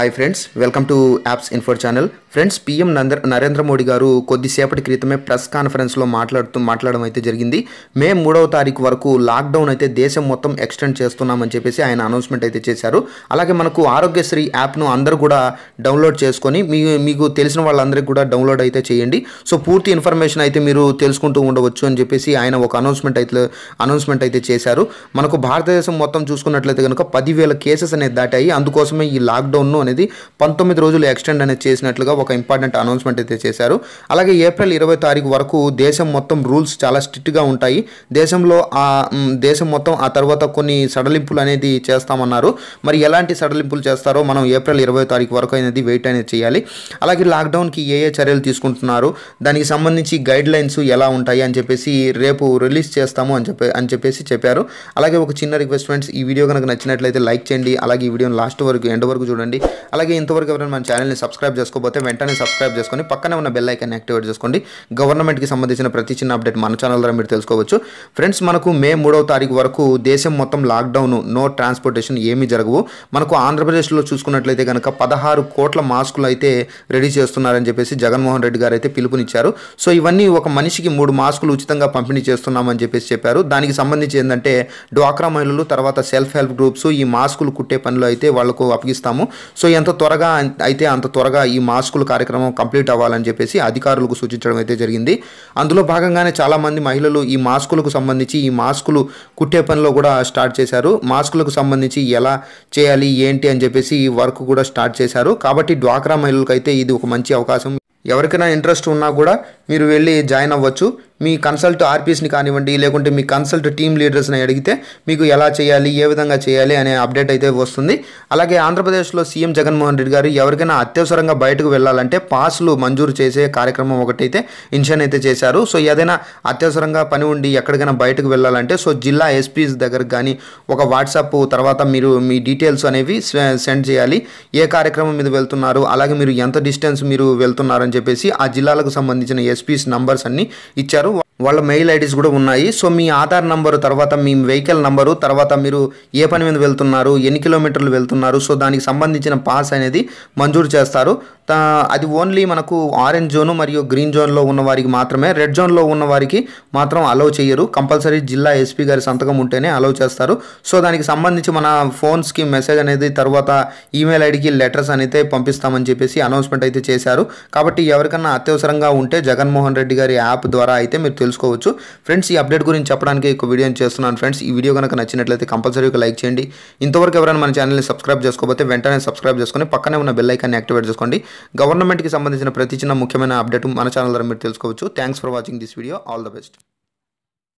hi friends welcome to apps info channel friends PM Narendra Modi గారు కొద్దిసేపటి క్రితమే ప్రెస్ కాన్ఫరెన్స్లో మాట్లాడుతూ మాట్లాడడం అయితే జరిగింది మే మూడవ తారీఖు వరకు లాక్డౌన్ అయితే దేశం మొత్తం ఎక్స్టెండ్ చేస్తున్నామని చెప్పేసి ఆయన అనౌన్స్మెంట్ అయితే చేశారు అలాగే మనకు ఆరోగ్యశ్రీ యాప్ను అందరూ కూడా డౌన్లోడ్ చేసుకొని మీ మీకు తెలిసిన వాళ్ళందరికీ కూడా డౌన్లోడ్ అయితే చేయండి సో పూర్తి ఇన్ఫర్మేషన్ అయితే మీరు తెలుసుకుంటూ ఉండవచ్చు అని చెప్పేసి ఆయన ఒక అనౌన్స్మెంట్ అయితే అనౌన్స్మెంట్ అయితే చేశారు మనకు భారతదేశం మొత్తం చూసుకున్నట్లయితే కనుక పదివేల కేసెస్ అనేది దాటాయి అందుకోసమే ఈ లాక్డౌన్ను అనేది పంతొమ్మిది రోజులు ఎక్స్టెండ్ అనేది చేసినట్లుగా ఒక ఇంపార్టెంట్ అనౌన్స్మెంట్ అయితే చేశారు అలాగే ఏప్రిల్ ఇరవై తారీఖు వరకు దేశం మొత్తం రూల్స్ చాలా స్ట్రిక్ట్గా ఉంటాయి దేశంలో ఆ దేశం మొత్తం ఆ తర్వాత కొన్ని సడలింపులు అనేది చేస్తామన్నారు మరి ఎలాంటి సడలింపులు చేస్తారో మనం ఏప్రిల్ ఇరవై తారీఖు వరకు అనేది వెయిట్ అనేది చేయాలి అలాగే లాక్డౌన్కి ఏ ఏ చర్యలు తీసుకుంటున్నారు దానికి సంబంధించి గైడ్ లైన్స్ ఎలా ఉంటాయి అని చెప్పేసి రేపు రిలీజ్ చేస్తాము అని చెప్పి అని చెప్పేసి చెప్పారు అలాగే ఒక చిన్న రిక్వెస్ట్ ఫ్రెండ్స్ ఈ వీడియో కనుక నచ్చినట్లయితే లైక్ చేయండి అలాగే ఈ వీడియోని లాస్ట్ వరకు ఎండ్ వరకు చూడండి అలాగే ఇంతవరకు ఎవరైనా మన ఛానల్ని సబ్స్క్రైబ్ చేసుకోకపోతే వెంటనే సబ్స్క్రైబ్ చేసుకొని పక్కనే ఉన్న బెల్ ఐకాన్ని యాక్టివేట్ చేసుకోండి గవర్నమెంట్కి సంబంధించిన ప్రతి చిన్న అప్డేట్ మన ఛానల్ ద్వారా మీరు తెలుసుకోవచ్చు ఫ్రెండ్స్ మనకు మే మూడవ తారీఖు వరకు దేశం మొత్తం లాక్డౌన్ నో ట్రాన్స్పోర్టేషన్ ఏమీ జరగవు మనకు ఆంధ్రప్రదేశ్లో చూసుకున్నట్లయితే కనుక పదహారు కోట్ల మాస్కులు అయితే రెడీ చేస్తున్నారని చెప్పేసి జగన్మోహన్ రెడ్డి గారు అయితే పిలుపునిచ్చారు సో ఇవన్నీ ఒక మనిషికి మూడు మాస్కులు ఉచితంగా పంపిణీ చేస్తున్నామని చెప్పేసి చెప్పారు దానికి సంబంధించి ఏంటంటే డ్వాక్రా మహిళలు తర్వాత సెల్ఫ్ హెల్ప్ గ్రూప్స్ ఈ మాస్కులు కుట్టే పనులు అయితే వాళ్ళకు అప్పగిస్తాము సో ఎంత త్వరగా అయితే అంత త్వరగా ఈ మాస్కుల కార్యక్రమం కంప్లీట్ అవ్వాలని చెప్పేసి అధికారులకు సూచించడం అయితే జరిగింది అందులో భాగంగానే చాలామంది మహిళలు ఈ మాస్కులకు సంబంధించి ఈ మాస్కులు కుట్టే పనిలో కూడా స్టార్ట్ చేశారు మాస్కులకు సంబంధించి ఎలా చేయాలి ఏంటి అని చెప్పేసి ఈ వర్క్ కూడా స్టార్ట్ చేశారు కాబట్టి డ్వాక్రా మహిళలకు అయితే ఇది ఒక మంచి అవకాశం ఎవరికైనా ఇంట్రెస్ట్ ఉన్నా కూడా మీరు వెళ్ళి జాయిన్ అవ్వచ్చు మీ కన్సల్ట్ ఆర్పీస్ని కానివ్వండి లేకుంటే మీ కన్సల్ట్ టీమ్ లీడర్స్ని అడిగితే మీకు ఎలా చేయాలి ఏ విధంగా చేయాలి అనే అప్డేట్ అయితే వస్తుంది అలాగే ఆంధ్రప్రదేశ్లో సీఎం జగన్మోహన్ రెడ్డి గారు ఎవరికైనా అత్యవసరంగా బయటకు వెళ్ళాలంటే పాస్లు మంజూరు చేసే కార్యక్రమం ఒకటైతే ఇన్షన్ అయితే చేశారు సో ఏదైనా అత్యవసరంగా పని ఉండి ఎక్కడికైనా బయటకు వెళ్ళాలంటే సో జిల్లా ఎస్పీస్ దగ్గర కానీ ఒక వాట్సాప్ తర్వాత మీరు మీ డీటెయిల్స్ అనేవి సెండ్ చేయాలి ఏ కార్యక్రమం మీద వెళ్తున్నారు అలాగే మీరు ఎంత డిస్టెన్స్ మీరు వెళ్తున్నారని చెప్పేసి ఆ జిల్లాలకు సంబంధించిన ఎస్పీస్ నంబర్స్ అన్ని ఇచ్చారు వాళ్ళ మెయిల్ ఐడీస్ కూడా ఉన్నాయి సో మీ ఆధార్ నంబరు తర్వాత మీ వెహికల్ నంబరు తర్వాత మీరు ఏ పని మీద వెళ్తున్నారు ఎన్ని కిలోమీటర్లు వెళ్తున్నారు సో దానికి సంబంధించిన పాస్ అనేది మంజూరు చేస్తారు అది ఓన్లీ మనకు ఆరెంజ్ జోను మరియు గ్రీన్ జోన్లో ఉన్న వారికి మాత్రమే రెడ్ జోన్లో ఉన్న వారికి మాత్రం అలౌ చేయరు కంపల్సరీ జిల్లా ఎస్పీ గారి సంతకం ఉంటేనే అలౌ చేస్తారు సో దానికి సంబంధించి మన ఫోన్స్కి మెసేజ్ అనేది తర్వాత ఈమెయిల్ ఐడికి లెటర్స్ అనేది పంపిస్తామని చెప్పేసి అనౌన్స్మెంట్ అయితే చేశారు కాబట్టి ఎవరికన్నా అత్యవసరంగా ఉంటే జగన్మోహన్ రెడ్డి గారి యాప్ ద్వారా అయితే మీరు తెలుసుకోవచ్చు ఫ్రెండ్స్ ఈ అప్డేట్ గురించి చెప్పడానికి ఒక వీడియో చేస్తున్నాను ఫ్రెండ్స్ ఈ వీడియో కనుక నచ్చినట్లయితే కంపల్సరీ ఒక లైక్ చేయండి ఇంతవరకు ఎవరైనా మన ఛానల్ని సబ్స్క్రైబ్ చేసుకోకపోతే వెంటనే సబ్స్క్రైబ్ చేసుకొని పక్కనే ఉన్న బెల్ ఐకాన్ని యాక్టివేట్ చేసుకోండి గవర్నమెంట్కి సంబంధించిన ప్రతి చిన్న ముఖ్యమైన అప్డేట్ మన ఛానల్ ద్వారా మీరు తెలుసుకోవచ్చు thanks for watching this video all the best